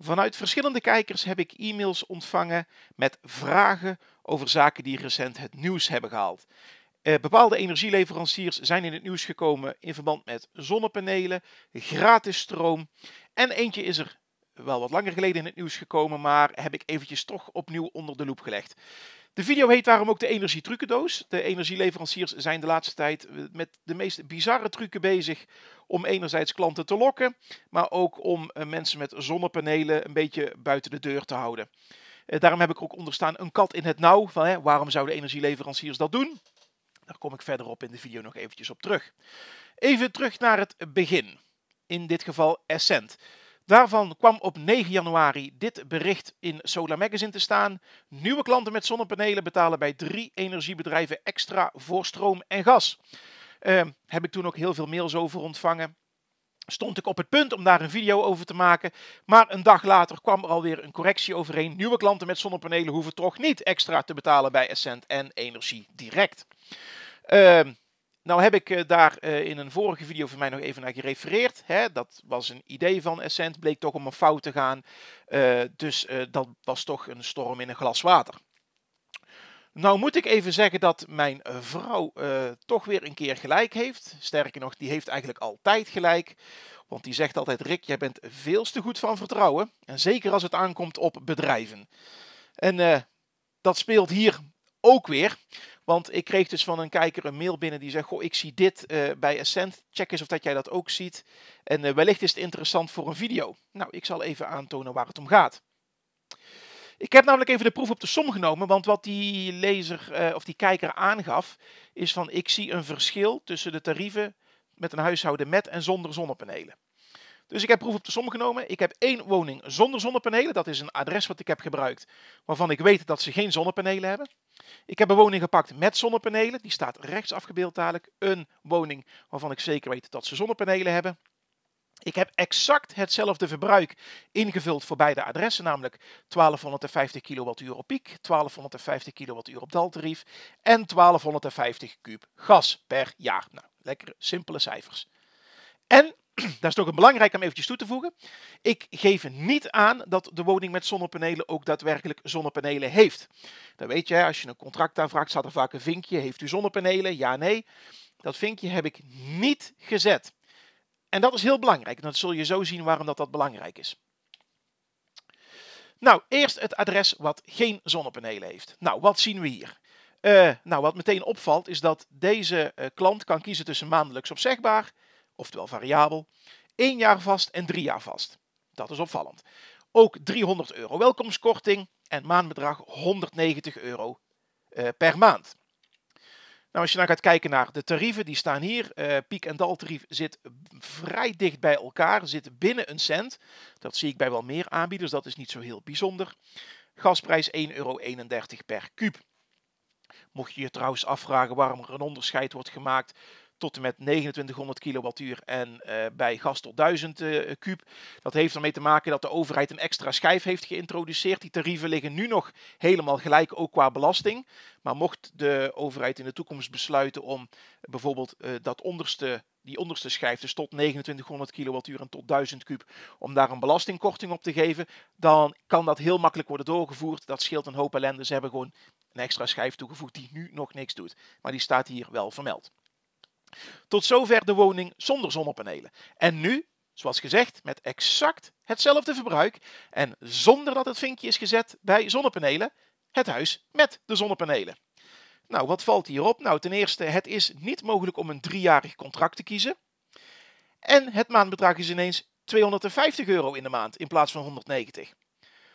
Vanuit verschillende kijkers heb ik e-mails ontvangen met vragen over zaken die recent het nieuws hebben gehaald. Eh, bepaalde energieleveranciers zijn in het nieuws gekomen in verband met zonnepanelen, gratis stroom. En eentje is er wel wat langer geleden in het nieuws gekomen, maar heb ik eventjes toch opnieuw onder de loep gelegd. De video heet daarom ook de energietrucendoos. De energieleveranciers zijn de laatste tijd eh, met de meest bizarre trucken bezig om enerzijds klanten te lokken, maar ook om eh, mensen met zonnepanelen een beetje buiten de deur te houden. Eh, daarom heb ik ook onderstaan een kat in het nauw van hè, waarom zouden energieleveranciers dat doen? Daar kom ik verderop in de video nog eventjes op terug. Even terug naar het begin. In dit geval Essent. Daarvan kwam op 9 januari dit bericht in Solar Magazine te staan. Nieuwe klanten met zonnepanelen betalen bij drie energiebedrijven extra voor stroom en gas. Ehm, heb ik toen ook heel veel mails over ontvangen. Stond ik op het punt om daar een video over te maken. Maar een dag later kwam er alweer een correctie overheen. Nieuwe klanten met zonnepanelen hoeven toch niet extra te betalen bij Ascent en Energie Direct. Uh, nou heb ik eh, daar eh, in een vorige video van mij nog even naar gerefereerd. Dat was een idee van Essent, bleek toch om een fout te gaan. Eh, dus dat was toch een storm in een glas water. Nou moet ik even zeggen dat mijn vrouw toch weer een keer gelijk heeft. Sterker nog, die heeft eigenlijk altijd gelijk. Want die zegt altijd, Rick, jij bent veel te goed van vertrouwen. En zeker als het aankomt op bedrijven. En dat speelt hier ook weer. Want ik kreeg dus van een kijker een mail binnen die zegt: Goh, ik zie dit eh, bij Ascent. Check eens of dat jij dat ook ziet. En eh, wellicht is het interessant voor een video. Nou, ik zal even aantonen waar het om gaat. Ik heb namelijk even de proef op de som genomen, want wat die lezer eh, of die kijker aangaf, is van ik zie een verschil tussen de tarieven met een huishouden met en zonder zonnepanelen. Dus ik heb proef op de som genomen. Ik heb één woning zonder zonnepanelen. Dat is een adres wat ik heb gebruikt, waarvan ik weet dat ze geen zonnepanelen hebben. Ik heb een woning gepakt met zonnepanelen. Die staat rechts afgebeeld dadelijk. Een woning waarvan ik zeker weet dat ze zonnepanelen hebben. Ik heb exact hetzelfde verbruik ingevuld voor beide adressen, namelijk 1250 kWh op piek, 1250 kWh op daltarief en 1250 kub gas per jaar. Nou, lekkere, simpele cijfers. En daar is het een belangrijk om eventjes toe te voegen. Ik geef niet aan dat de woning met zonnepanelen ook daadwerkelijk zonnepanelen heeft. Dan weet je, als je een contract aanvraagt, staat er vaak een vinkje. Heeft u zonnepanelen? Ja, nee. Dat vinkje heb ik niet gezet. En dat is heel belangrijk. En dat zul je zo zien waarom dat, dat belangrijk is. Nou, eerst het adres wat geen zonnepanelen heeft. Nou, wat zien we hier? Eh, nou, wat meteen opvalt is dat deze eh, klant kan kiezen tussen maandelijks opzegbaar, oftewel variabel, 1 jaar vast en 3 jaar vast. Dat is opvallend. Ook 300 euro welkomstkorting en maandbedrag 190 euro eh, per maand. Nou, als je nou gaat kijken naar de tarieven, die staan hier. Eh, piek- en daltarief zit vrij dicht bij elkaar, zit binnen een cent. Dat zie ik bij wel meer aanbieders, dat is niet zo heel bijzonder. Gasprijs 1,31 euro per kuub. Mocht je je trouwens afvragen waarom er een onderscheid wordt gemaakt tot en met 2900 kilowattuur en eh, bij gas tot 1000 eh, kub. Dat heeft ermee te maken dat de overheid een extra schijf heeft geïntroduceerd. Die tarieven liggen nu nog helemaal gelijk, ook qua belasting. Maar mocht de overheid in de toekomst besluiten om bijvoorbeeld eh, dat onderste die onderste schijf, dus tot 2900 kilowattuur en tot 1000 kub, om daar een belastingkorting op te geven, dan kan dat heel makkelijk worden doorgevoerd. Dat scheelt een hoop ellende. Ze hebben gewoon een extra schijf toegevoegd die nu nog niks doet, maar die staat hier wel vermeld. Tot zover de woning zonder zonnepanelen. En nu, zoals gezegd, met exact hetzelfde verbruik en zonder dat het vinkje is gezet bij zonnepanelen, het huis met de zonnepanelen. Nou, wat valt hierop? Nou, ten eerste, het is niet mogelijk om een driejarig contract te kiezen. En het maandbedrag is ineens 250 euro in de maand in plaats van 190.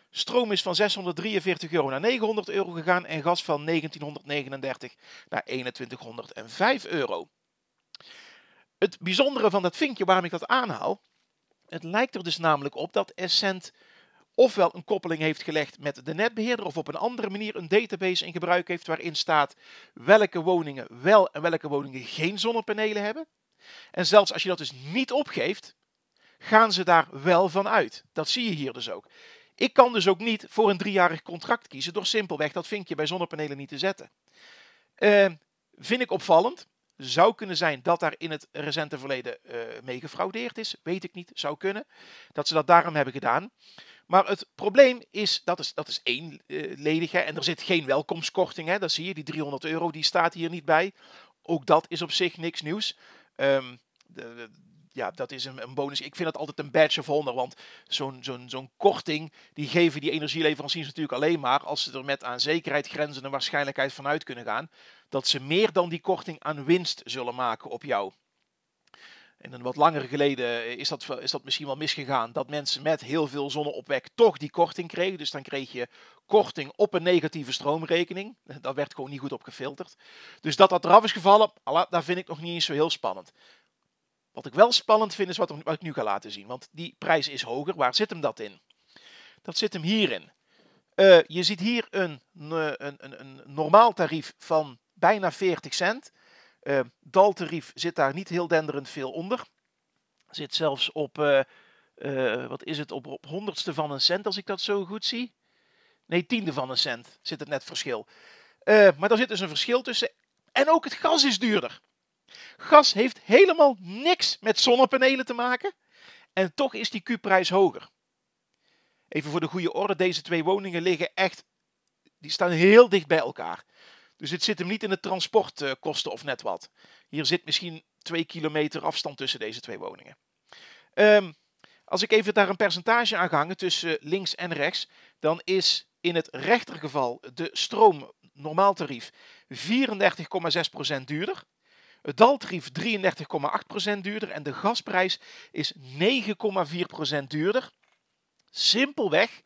Stroom is van 643 euro naar 900 euro gegaan en gas van 1939 naar 2105 euro. Het bijzondere van dat vinkje, waarom ik dat aanhaal, het lijkt er dus namelijk op dat Essent ofwel een koppeling heeft gelegd met de netbeheerder of op een andere manier een database in gebruik heeft waarin staat welke woningen wel en welke woningen geen zonnepanelen hebben. En zelfs als je dat dus niet opgeeft, gaan ze daar wel van uit. Dat zie je hier dus ook. Ik kan dus ook niet voor een driejarig contract kiezen door simpelweg dat vinkje bij zonnepanelen niet te zetten. Eh, vind ik opvallend. Zou kunnen zijn dat daar in het recente verleden uh, mee gefraudeerd is. Weet ik niet. Zou kunnen. Dat ze dat daarom hebben gedaan. Maar het probleem is, dat is, dat is één eh, ledige. en er zit geen welkomstkorting. Hè, dat zie je, die 300 euro die staat hier niet bij. Ook dat is op zich niks nieuws. Ehm, de, ja, dat is een, een, bonus. Ik vind dat altijd een badge of honor. Want zo'n korting, die geven die energieleveranciers natuurlijk alleen maar als ze er met aan zekerheid, grenzen en waarschijnlijkheid vanuit kunnen gaan. Dat ze meer dan die korting aan winst zullen maken op jou. En een wat langer geleden eh, is dat, is dat misschien wel misgegaan. Dat mensen met heel veel zonneopwek toch die korting kregen. Dus dan kreeg je korting op een negatieve stroomrekening. Dat werd gewoon niet goed op gefilterd. Dus dat dat eraf is gevallen, daar vind ik nog niet eens zo heel spannend. Wat ik wel spannend vind is wat, ik nu ga laten zien. Want die prijs is hoger. Waar zit hem dat in? Dat zit hem hierin. Uh, je ziet hier een, eh, een, een, een, normaal tarief van bijna 40 cent. Uh, zit daar niet heel denderend veel onder. Zit zelfs op, wat is het, op, op honderdste van een cent als ik dat zo goed zie. Nee, tiende van een cent zit het net verschil. maar daar zit dus een verschil tussen. En ook het gas is duurder. Gas heeft helemaal niks met zonnepanelen te maken en toch is die Q-prijs hoger. Even voor de goede orde, deze twee woningen liggen echt, die staan heel dicht bij elkaar. Dus het zit hem niet in de transportkosten of net wat. Hier zit misschien twee kilometer afstand tussen deze twee woningen. Ehm, als ik even daar een percentage aan ga hangen tussen links en rechts, dan is in het rechtergeval de stroom normaal tarief 34,6% duurder. Het daltarief 33,8% duurder en de gasprijs is 9,4% duurder. Simpelweg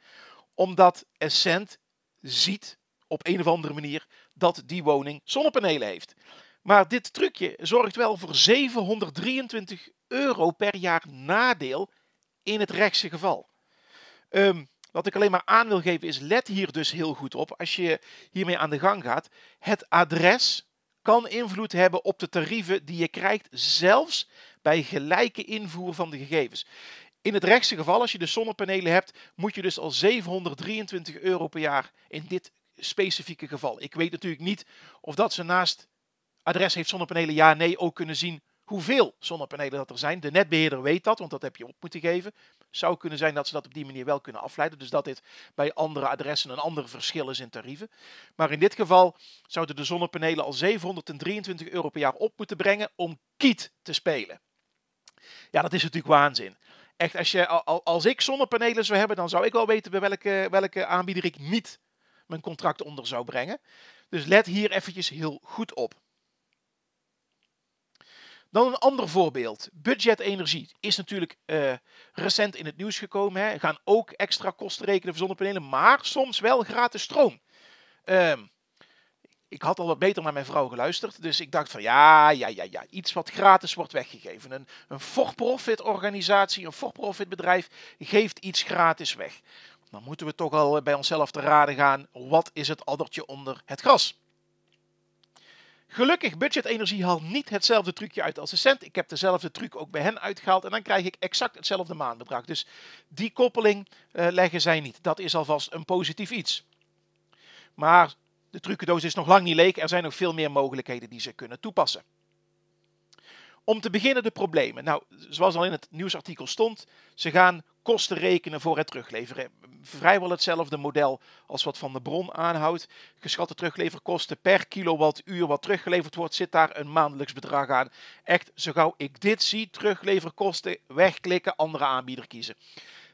omdat Essent ziet op een of andere manier dat die woning zonnepanelen heeft. Maar dit trucje zorgt wel voor 723 euro per jaar nadeel in het rechtse geval. Ehm, wat ik alleen maar aan wil geven is, let hier dus heel goed op als je hiermee aan de gang gaat. Het adres kan invloed hebben op de tarieven die je krijgt, zelfs bij gelijke invoer van de gegevens. In het rechtse geval, als je de dus zonnepanelen hebt, moet je dus al 723 euro per jaar in dit specifieke geval. Ik weet natuurlijk niet of dat ze naast adres heeft zonnepanelen ja, nee ook kunnen zien hoeveel zonnepanelen dat er zijn. De netbeheerder weet dat, want dat heb je op moeten geven zou kunnen zijn dat ze dat op die manier wel kunnen afleiden. Dus dat dit bij andere adressen een ander verschil is in tarieven. Maar in dit geval zouden de zonnepanelen al 723 euro per jaar op moeten brengen om kiet te spelen. Ja, dat is natuurlijk waanzin. Echt, als, als ik zonnepanelen zou hebben, dan zou ik wel weten bij welke, welke aanbieder ik niet mijn contract onder zou brengen. Dus let hier eventjes heel goed op. Dan een ander voorbeeld. Budget energie is natuurlijk eh, recent in het nieuws gekomen. Hè. Gaan ook extra kosten rekenen voor zonnepanelen, maar soms wel gratis stroom. Ehm, ik had al wat beter naar mijn vrouw geluisterd. Dus ik dacht van ja, ja, ja, ja. Iets wat gratis wordt weggegeven. Een, een for-profit organisatie, een for-profit bedrijf geeft iets gratis weg. Dan moeten we toch al bij onszelf te raden gaan. Wat is het addertje onder het gras? Gelukkig, Budget Energie haalt niet hetzelfde trucje uit als de cent. Ik heb dezelfde truc ook bij hen uitgehaald. En dan krijg ik exact hetzelfde maandbedrag. Dus die koppeling eh, leggen zij niet. Dat is alvast een positief iets. Maar de trucendoos is nog lang niet leeg. Er zijn nog veel meer mogelijkheden die ze kunnen toepassen. Om te beginnen de problemen. Nou, zoals al in het nieuwsartikel stond, ze gaan kosten rekenen voor het terugleveren. Vrijwel hetzelfde model als wat Van de Bron aanhoudt. Geschatte terugleverkosten per kilowattuur wat teruggeleverd wordt, zit daar een maandelijks bedrag aan. Echt, zo gauw ik dit zie, terugleverkosten, wegklikken, andere aanbieder kiezen.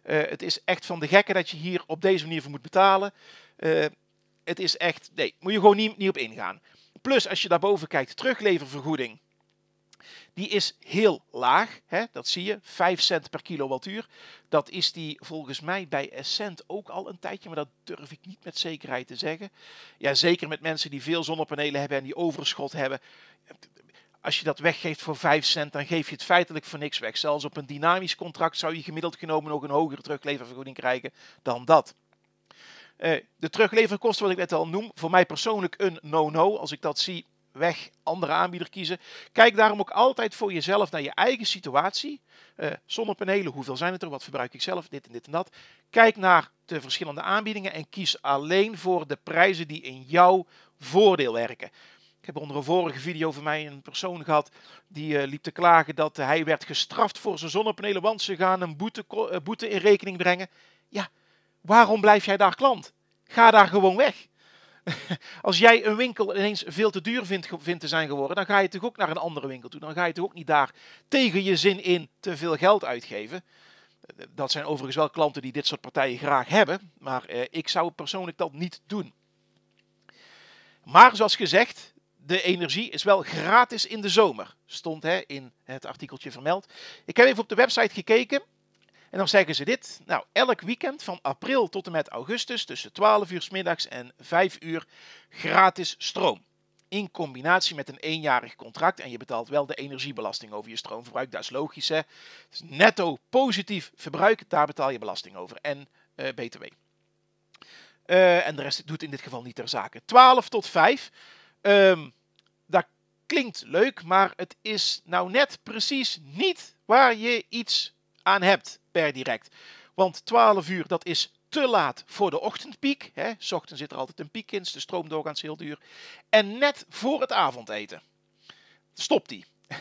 Eh, het is echt van de gekke dat je hier op deze manier voor moet betalen. Eh, het is echt, nee, moet je gewoon niet, niet op ingaan. Plus, als je daarboven kijkt, terugleververgoeding. Die is heel laag, hè? dat zie je, 5 cent per kilowattuur. Dat is die volgens mij bij Essent ook al een tijdje, maar dat durf ik niet met zekerheid te zeggen. Ja, zeker met mensen die veel zonnepanelen hebben en die overschot hebben. Als je dat weggeeft voor 5 cent, dan geef je het feitelijk voor niks weg. Zelfs op een dynamisch contract zou je gemiddeld genomen nog een hogere terugleververgoeding krijgen dan dat. Eh, de terugleverkosten, wat ik net al noem, voor mij persoonlijk een no-no. Als ik dat zie, weg, andere aanbieder kiezen. Kijk daarom ook altijd voor jezelf naar je eigen situatie. Eh, zonnepanelen, hoeveel zijn het er? Wat verbruik ik zelf? Dit en dit en dat. Kijk naar de verschillende aanbiedingen en kies alleen voor de prijzen die in jouw voordeel werken. Ik heb onder een vorige video van mij een persoon gehad die eh, liep te klagen dat hij werd gestraft voor zijn zonnepanelen, want ze gaan een boete, eh, boete in rekening brengen. Ja, waarom blijf jij daar klant? Ga daar gewoon weg. als jij een winkel ineens veel te duur vindt, vindt te zijn geworden, dan ga je toch ook naar een andere winkel toe. Dan ga je toch ook niet daar tegen je zin in te veel geld uitgeven. Dat zijn overigens wel klanten die dit soort partijen graag hebben, maar eh, ik zou persoonlijk dat niet doen. Maar zoals gezegd, de energie is wel gratis in de zomer, stond hè, in het artikeltje vermeld. Ik heb even op de website gekeken en dan zeggen ze dit. Nou, elk weekend van april tot en met augustus tussen 12 uur s middags en 5 uur gratis stroom. In combinatie met een eenjarig contract. En je betaalt wel de energiebelasting over je stroomverbruik. Dat is logisch hè. netto positief verbruik, daar betaal je belasting over. En eh, btw. Eh, en de rest doet in dit geval niet ter zake. 12 tot 5. Ehm, dat klinkt leuk, maar het is nou net precies niet waar je iets aan hebt per direct. Want 12 uur, dat is te laat voor de ochtendpiek. Hè. ochtend zit er altijd een piek in, dus de stroom doorgaans heel duur. En net voor het avondeten stopt die.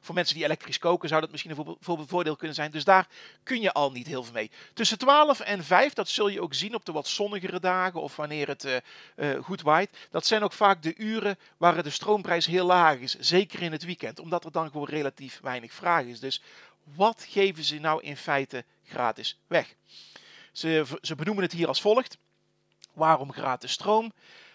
voor mensen die elektrisch koken zou dat misschien een voordeel kunnen zijn. Dus daar kun je al niet heel veel mee. Tussen 12 en 5, dat zul je ook zien op de wat zonnigere dagen of wanneer het eh, eh, goed waait. Dat zijn ook vaak de uren waar de stroomprijs heel laag is. Zeker in het weekend, omdat er dan gewoon relatief weinig vraag is. Dus wat geven ze nou in feite gratis weg? Ze, ze benoemen het hier als volgt. Waarom gratis stroom?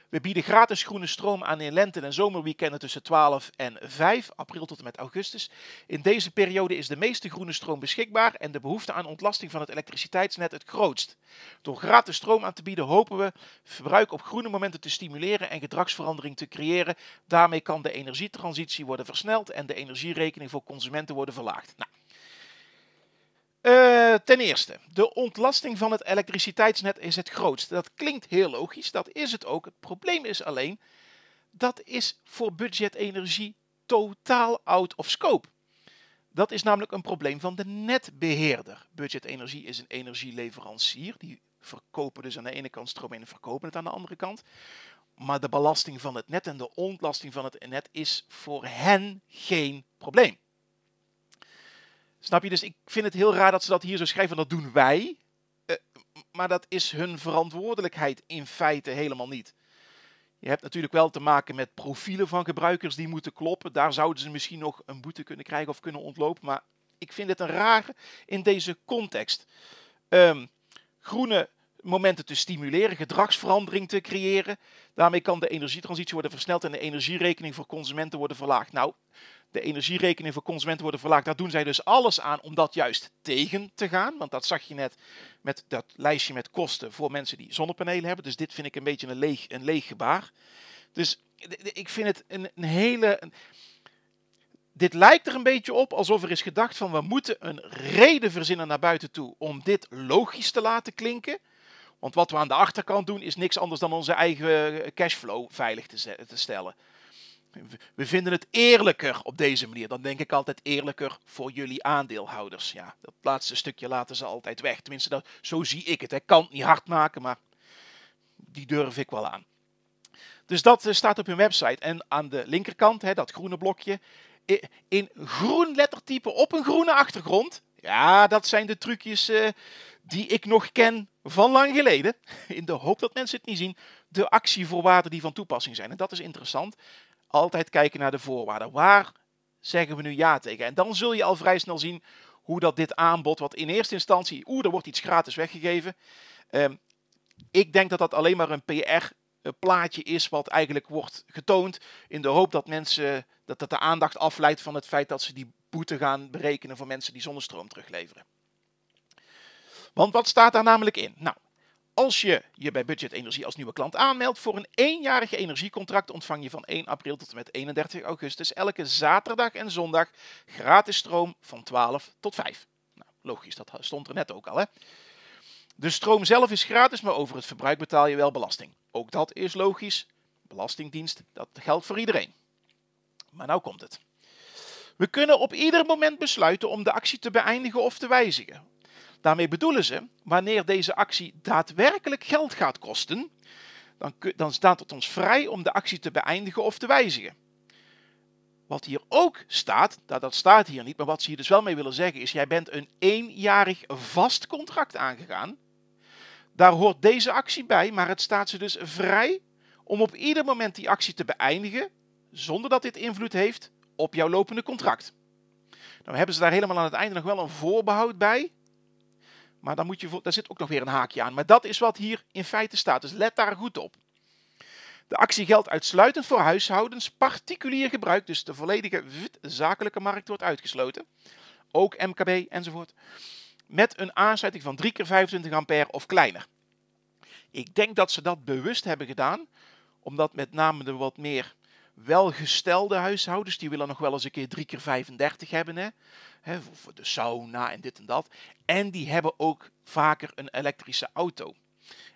We bieden gratis groene stroom aan in lente- en zomerweekenden tussen 12 en 5 april tot en met augustus. In deze periode is de meeste groene stroom beschikbaar en de behoefte aan ontlasting van het elektriciteitsnet het grootst. Door gratis stroom aan te bieden hopen we verbruik op groene momenten te stimuleren en gedragsverandering te creëren. Daarmee kan de energietransitie worden versneld en de energierekening voor consumenten worden verlaagd. Nou, eh, ten eerste, de ontlasting van het elektriciteitsnet is het grootste. Dat klinkt heel logisch, dat is het ook. Het probleem is alleen, dat is voor budget energie totaal out of scope. Dat is namelijk een probleem van de netbeheerder. Budget Energie is een energieleverancier. Die verkopen dus aan de ene kant stroom en verkopen het aan de andere kant. Maar de belasting van het net en de ontlasting van het net is voor hen geen probleem. Snap je? Dus ik vind het heel raar dat ze dat hier zo schrijven. Dat doen wij. Eh, maar dat is hun verantwoordelijkheid in feite helemaal niet. Je hebt natuurlijk wel te maken met profielen van gebruikers die moeten kloppen. Daar zouden ze misschien nog een boete kunnen krijgen of kunnen ontlopen. Maar ik vind het een raar in deze context. Ehm, groene momenten te stimuleren, gedragsverandering te creëren. Daarmee kan de energietransitie worden versneld en de energierekening voor consumenten worden verlaagd. Nou, de energierekening voor consumenten worden verlaagd. Daar doen zij dus alles aan om dat juist tegen te gaan. Want dat zag je net met dat lijstje met kosten voor mensen die zonnepanelen hebben. Dus dit vind ik een beetje een leeg, een leeg gebaar. Dus ik vind het een, een hele. dit lijkt er een beetje op alsof er is gedacht van we moeten een reden verzinnen naar buiten toe om dit logisch te laten klinken. Want wat we aan de achterkant doen is niks anders dan onze eigen eh, cashflow veilig te, te stellen. We vinden het eerlijker op deze manier. Dan denk ik altijd eerlijker voor jullie aandeelhouders. Ja, dat laatste stukje laten ze altijd weg. Tenminste, dat, zo zie ik het. Ik kan het niet hard maken, maar die durf ik wel aan. Dus dat eh, staat op hun website. En aan de linkerkant, hè, dat groene blokje, in groen lettertype op een groene achtergrond. Ja, dat zijn de trucjes eh, die ik nog ken van lang geleden. In de hoop dat mensen het niet zien. De actievoorwaarden die van toepassing zijn. En dat is interessant altijd kijken naar de voorwaarden. Waar zeggen we nu ja tegen? En dan zul je al vrij snel zien hoe dat dit aanbod, wat in eerste instantie, oeh, er wordt iets gratis weggegeven. Ehm, ik denk dat dat alleen maar een PR-plaatje eh, is, wat eigenlijk wordt getoond. In de hoop dat mensen, dat, dat de aandacht afleidt van het feit dat ze die boete gaan berekenen voor mensen die zonnestroom terugleveren. Want wat staat daar namelijk in? Nou, als je je bij Budget Energie als nieuwe klant aanmeldt voor een eenjarig energiecontract, ontvang je van 1 april tot en met 31 augustus elke zaterdag en zondag gratis stroom van 12 tot 5. Nou, logisch, dat stond er net ook al. Hè? De stroom zelf is gratis, maar over het verbruik betaal je wel belasting. Ook dat is logisch. Belastingdienst, dat geldt voor iedereen. Maar nou komt het. We kunnen op ieder moment besluiten om de actie te beëindigen of te wijzigen. Daarmee bedoelen ze, wanneer deze actie daadwerkelijk geld gaat kosten, dan, dan staat het ons vrij om de actie te beëindigen of te wijzigen. Wat hier ook staat, nou, dat staat hier niet, maar wat ze hier dus wel mee willen zeggen is: jij bent een eenjarig vast contract aangegaan. Daar hoort deze actie bij, maar het staat ze dus vrij om op ieder moment die actie te beëindigen, zonder dat dit invloed heeft op jouw lopende contract. Nou hebben ze daar helemaal aan het einde nog wel een voorbehoud bij. Maar dan moet je, daar zit ook nog weer een haakje aan. Maar dat is wat hier in feite staat. Dus let daar goed op. De actie geldt uitsluitend voor huishoudens, particulier gebruik. Dus de volledige zakelijke markt wordt uitgesloten. Ook MKB enzovoort. Met een aansluiting van 3 keer 25 ampère of kleiner. Ik denk dat ze dat bewust hebben gedaan. Omdat met name de wat meer welgestelde huishoudens, die willen nog wel eens een keer 3 keer 35 hebben. Hè? voor de sauna en dit en dat. En die hebben ook vaker een elektrische auto.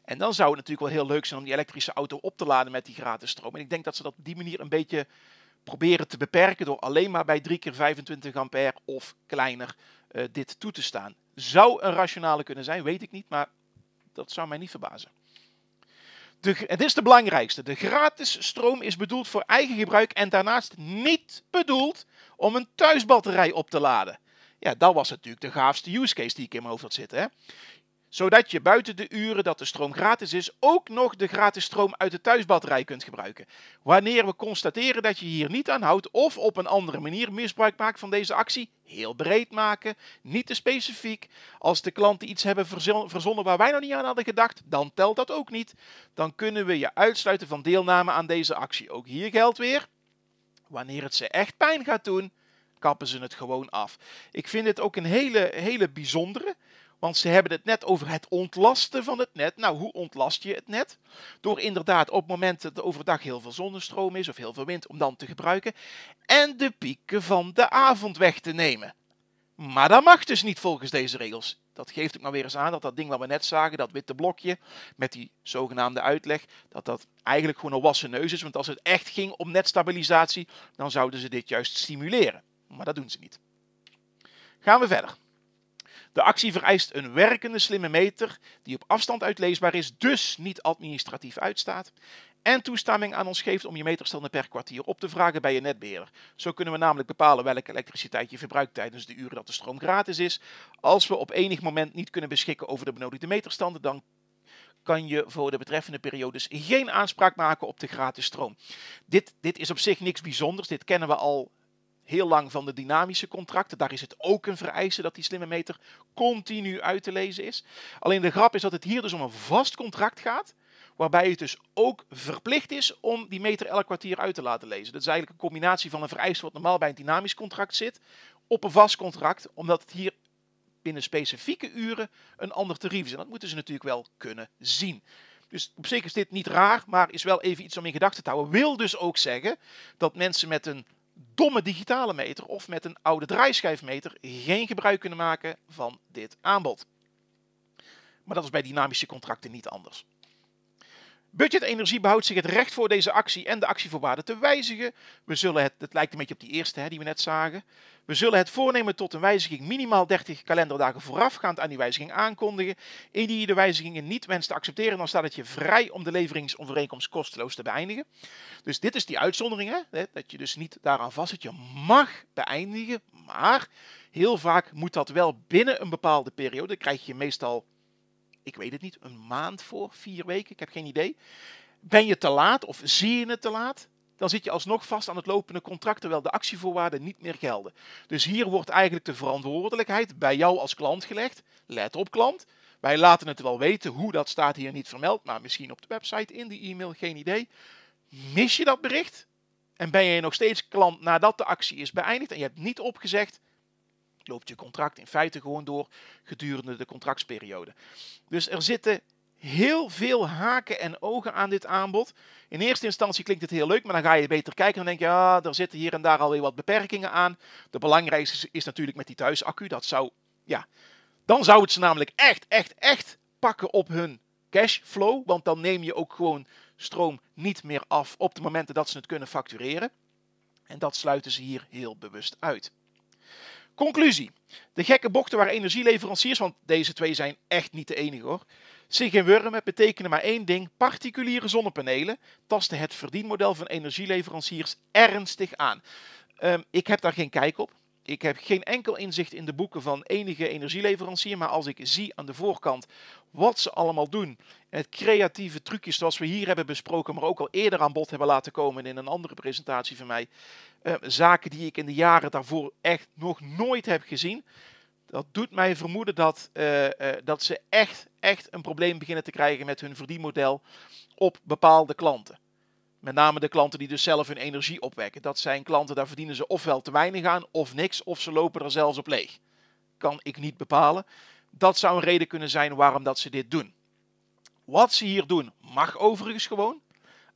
En dan zou het natuurlijk wel heel leuk zijn om die elektrische auto op te laden met die gratis stroom. En ik denk dat ze dat op die manier een beetje proberen te beperken door alleen maar bij 3 keer 25 ampère of kleiner eh, dit toe te staan. Zou een rationale kunnen zijn, weet ik niet, maar dat zou mij niet verbazen het is de belangrijkste. De gratis stroom is bedoeld voor eigen gebruik en daarnaast niet bedoeld om een thuisbatterij op te laden. Ja, dat was natuurlijk de gaafste use case die ik in mijn hoofd had zitten. Hè? zodat je buiten de uren dat de stroom gratis is ook nog de gratis stroom uit de thuisbatterij kunt gebruiken. Wanneer we constateren dat je hier niet aan houdt of op een andere manier misbruik maakt van deze actie, heel breed maken, niet te specifiek. Als de klanten iets hebben verzonnen waar wij nog niet aan hadden gedacht, dan telt dat ook niet. Dan kunnen we je uitsluiten van deelname aan deze actie. Ook hier geldt weer, wanneer het ze echt pijn gaat doen, kappen ze het gewoon af. Ik vind dit ook een hele, hele bijzondere. Want ze hebben het net over het ontlasten van het net. Nou, hoe ontlast je het net? Door inderdaad op momenten dat er overdag heel veel zonnestroom is of heel veel wind om dan te gebruiken. En de pieken van de avond weg te nemen. Maar dat mag dus niet volgens deze regels. Dat geeft ook maar weer eens aan dat dat ding wat we net zagen, dat witte blokje met die zogenaamde uitleg, dat dat eigenlijk gewoon een wassen neus is. Want als het echt ging om netstabilisatie, dan zouden ze dit juist stimuleren. Maar dat doen ze niet. Gaan we verder. De actie vereist een werkende slimme meter die op afstand uitleesbaar is, dus niet administratief uitstaat. En toestemming aan ons geeft om je meterstanden per kwartier op te vragen bij je netbeheerder. Zo kunnen we namelijk bepalen welke elektriciteit je verbruikt tijdens de uren dat de stroom gratis is. Als we op enig moment niet kunnen beschikken over de benodigde meterstanden, dan kan je voor de betreffende periodes geen aanspraak maken op de gratis stroom. Dit, dit is op zich niks bijzonders. Dit kennen we al heel lang van de dynamische contracten. Daar is het ook een vereiste dat die slimme meter continu uit te lezen is. Alleen de grap is dat het hier dus om een vast contract gaat. Waarbij het dus ook verplicht is om die meter elk kwartier uit te laten lezen. Dat is eigenlijk een combinatie van een vereiste wat normaal bij een dynamisch contract zit. Op een vast contract, omdat het hier binnen specifieke uren een ander tarief is. En dat moeten ze natuurlijk wel kunnen zien. Dus op zich is dit niet raar, maar is wel even iets om in gedachten te houden. Wil dus ook zeggen dat mensen met een domme digitale meter of met een oude draaischijfmeter geen gebruik kunnen maken van dit aanbod. Maar dat is bij dynamische contracten niet anders. Budget Energie behoudt zich het recht voor deze actie en de actievoorwaarden te wijzigen. We zullen het, het lijkt een beetje op die eerste hè, die we net zagen. We zullen het voornemen tot een wijziging minimaal 30 kalenderdagen voorafgaand aan die wijziging aankondigen. Indien je de wijzigingen niet wenst te accepteren, dan staat het je vrij om de leveringsovereenkomst kosteloos te beëindigen. Dus dit is die uitzondering, hè, dat je dus niet daaraan vastzit. Je mag beëindigen, maar heel vaak moet dat wel binnen een bepaalde periode. Dan krijg je meestal ik weet het niet, een maand voor, vier weken, ik heb geen idee. Ben je te laat of zie je het te laat? Dan zit je alsnog vast aan het lopende contract, terwijl de actievoorwaarden niet meer gelden. Dus hier wordt eigenlijk de verantwoordelijkheid bij jou als klant gelegd. Let op, klant. Wij laten het wel weten hoe dat staat hier niet vermeld, maar misschien op de website, in de e-mail, geen idee. Mis je dat bericht en ben je nog steeds klant nadat de actie is beëindigd en je hebt niet opgezegd, loopt je contract in feite gewoon door gedurende de contractsperiode. Dus er zitten heel veel haken en ogen aan dit aanbod. In eerste instantie klinkt het heel leuk, maar dan ga je beter kijken en denk je, ja, ah, er zitten hier en daar alweer wat beperkingen aan. De belangrijkste is, is natuurlijk met die thuisaccu. Dat zou, ja, dan zou het ze namelijk echt, echt, echt pakken op hun cashflow, want dan neem je ook gewoon stroom niet meer af op de momenten dat ze het kunnen factureren. En dat sluiten ze hier heel bewust uit. Conclusie. De gekke bochten waar energieleveranciers, want deze twee zijn echt niet de enige hoor. Sig en Wurmen betekenen maar één ding. Particuliere zonnepanelen tasten het verdienmodel van energieleveranciers ernstig aan. Ehm, ik heb daar geen kijk op ik heb geen enkel inzicht in de boeken van enige energieleverancier, maar als ik zie aan de voorkant wat ze allemaal doen, het creatieve trucjes zoals we hier hebben besproken, maar ook al eerder aan bod hebben laten komen in een andere presentatie van mij, eh, zaken die ik in de jaren daarvoor echt nog nooit heb gezien, dat doet mij vermoeden dat, eh, eh, dat ze echt, echt een probleem beginnen te krijgen met hun verdienmodel op bepaalde klanten. Met name de klanten die dus zelf hun energie opwekken. Dat zijn klanten, daar verdienen ze ofwel te weinig aan of niks, of ze lopen er zelfs op leeg. Kan ik niet bepalen. Dat zou een reden kunnen zijn waarom dat ze dit doen. Wat ze hier doen mag overigens gewoon.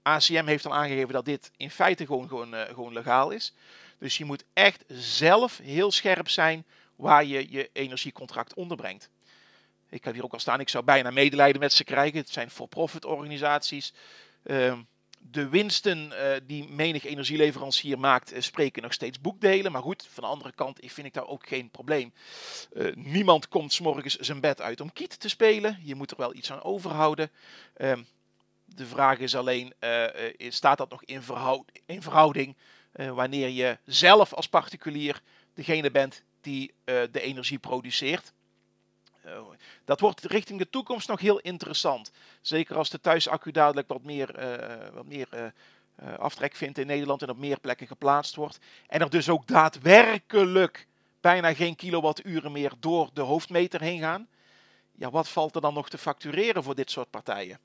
ACM heeft dan aangegeven dat dit in feite gewoon, gewoon, eh, gewoon legaal is. Dus je moet echt zelf heel scherp zijn waar je je energiecontract onderbrengt. Ik heb hier ook al staan, ik zou bijna medelijden met ze krijgen. Het zijn for-profit organisaties. Ehm, de winsten eh, die menig energieleverancier maakt, eh, spreken nog steeds boekdelen. Maar goed, van de andere kant vind ik daar ook geen probleem. Eh, niemand komt morgens zijn bed uit om kiet te spelen. Je moet er wel iets aan overhouden. Ehm, de vraag is alleen, staat dat nog in, in verhouding wanneer je zelf als particulier degene bent die de energie produceert? Eh, dat wordt richting de toekomst nog heel interessant. Zeker als de thuisaccu dadelijk wat meer, eh, eh, wat meer aftrek vindt in Nederland en op meer plekken geplaatst wordt. En er dus ook daadwerkelijk bijna geen kilowatturen meer door de hoofdmeter heen gaan. Ja, wat valt er dan nog te factureren voor dit soort partijen?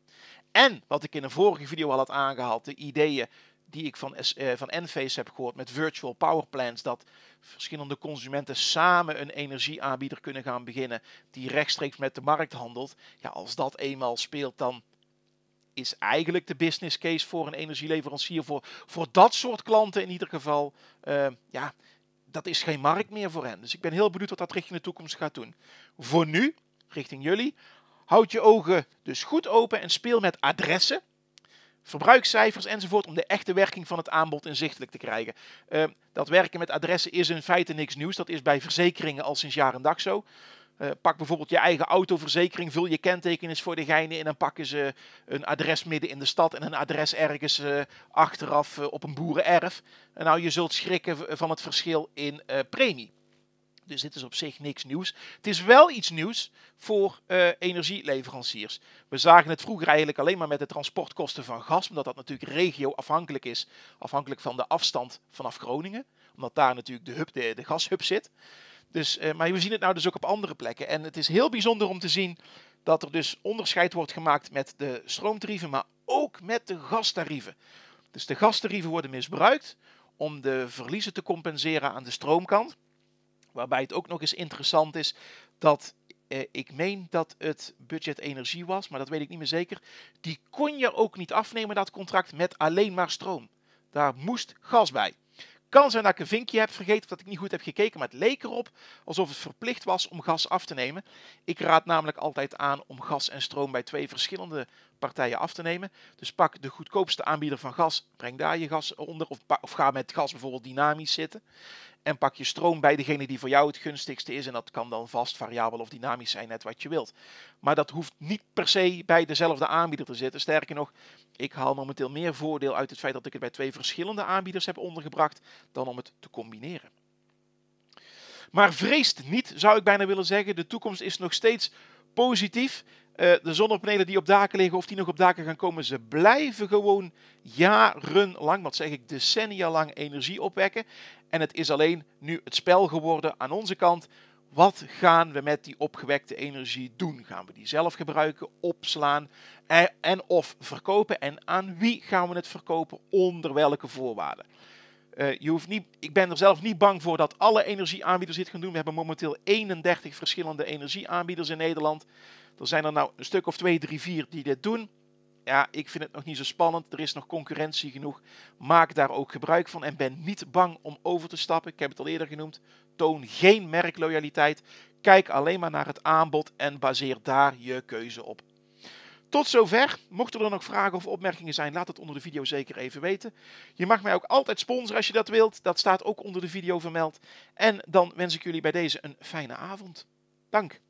En wat ik in een vorige video al had aangehaald, de ideeën die ik van, eh, van heb gehoord met virtual power plants. Dat verschillende consumenten samen een energieaanbieder kunnen gaan beginnen die rechtstreeks met de markt handelt. Ja, als dat eenmaal speelt, dan is eigenlijk de business case voor een energieleverancier voor, voor dat soort klanten in ieder geval. Eh, ja, dat is geen markt meer voor hen. Dus ik ben heel benieuwd wat dat richting de toekomst gaat doen. Voor nu, richting jullie, houd je ogen dus goed open en speel met adressen verbruikscijfers enzovoort om de echte werking van het aanbod inzichtelijk te krijgen. Ehm, dat werken met adressen is in feite niks nieuws. Dat is bij verzekeringen al sinds jaar en dag zo. Eh, pak bijvoorbeeld je eigen autoverzekering, vul je kenteken voor de geinen in en pakken ze eh, een adres midden in de stad en een adres ergens eh, achteraf op een boerenerf. En nou, je zult schrikken van het verschil in premie. Dus dit is op zich niks nieuws. Het is wel iets nieuws voor eh, energieleveranciers. We zagen het vroeger eigenlijk alleen maar met de transportkosten van gas, omdat dat natuurlijk regioafhankelijk is, afhankelijk van de afstand vanaf Groningen, omdat daar natuurlijk de, hub, de, gashub zit. Dus, eh, maar we zien het nou dus ook op andere plekken. En het is heel bijzonder om te zien dat er dus onderscheid wordt gemaakt met de stroomtarieven, maar ook met de gastarieven. Dus de gastarieven worden misbruikt om de verliezen te compenseren aan de stroomkant. Waarbij het ook nog eens interessant is dat eh, ik meen dat het budget energie was, maar dat weet ik niet meer zeker. Die kon je ook niet afnemen, dat contract, met alleen maar stroom. Daar moest gas bij. Kan zijn dat ik een vinkje heb vergeten of dat ik niet goed heb gekeken, maar het leek erop alsof het verplicht was om gas af te nemen. Ik raad namelijk altijd aan om gas en stroom bij twee verschillende partijen af te nemen. Dus pak de goedkoopste aanbieder van gas, breng daar je gas onder. Of, of ga met gas bijvoorbeeld dynamisch zitten. En pak je stroom bij degene die voor jou het gunstigste is. En dat kan dan vast, variabel of dynamisch zijn, net wat je wilt. Maar dat hoeft niet per se bij dezelfde aanbieder te zitten. Sterker nog, ik haal momenteel meer voordeel uit het feit dat ik het bij twee verschillende aanbieders heb ondergebracht dan om het te combineren. Maar vreest niet, zou ik bijna willen zeggen. De toekomst is nog steeds positief. Eh, de zonnepanelen die op daken liggen of die nog op daken gaan komen, ze blijven gewoon jarenlang, wat zeg ik, decennia lang energie opwekken. En het is alleen nu het spel geworden aan onze kant. Wat gaan we met die opgewekte energie doen? Gaan we die zelf gebruiken, opslaan eh, en, of verkopen? En aan wie gaan we het verkopen? Onder welke voorwaarden? Eh, je hoeft niet, ik ben er zelf niet bang voor dat alle energieaanbieders dit gaan doen. We hebben momenteel 31 verschillende energieaanbieders in Nederland. Er zijn er nou een stuk of twee, drie, vier die dit doen. Ja, ik vind het nog niet zo spannend. Er is nog concurrentie genoeg. Maak daar ook gebruik van en ben niet bang om over te stappen. Ik heb het al eerder genoemd. Toon geen merkloyaliteit. Kijk alleen maar naar het aanbod en baseer daar je keuze op. Tot zover. Mochten er nog vragen of opmerkingen zijn, laat het onder de video zeker even weten. Je mag mij ook altijd sponsoren als je dat wilt. Dat staat ook onder de video vermeld. En dan wens ik jullie bij deze een fijne avond. Dank.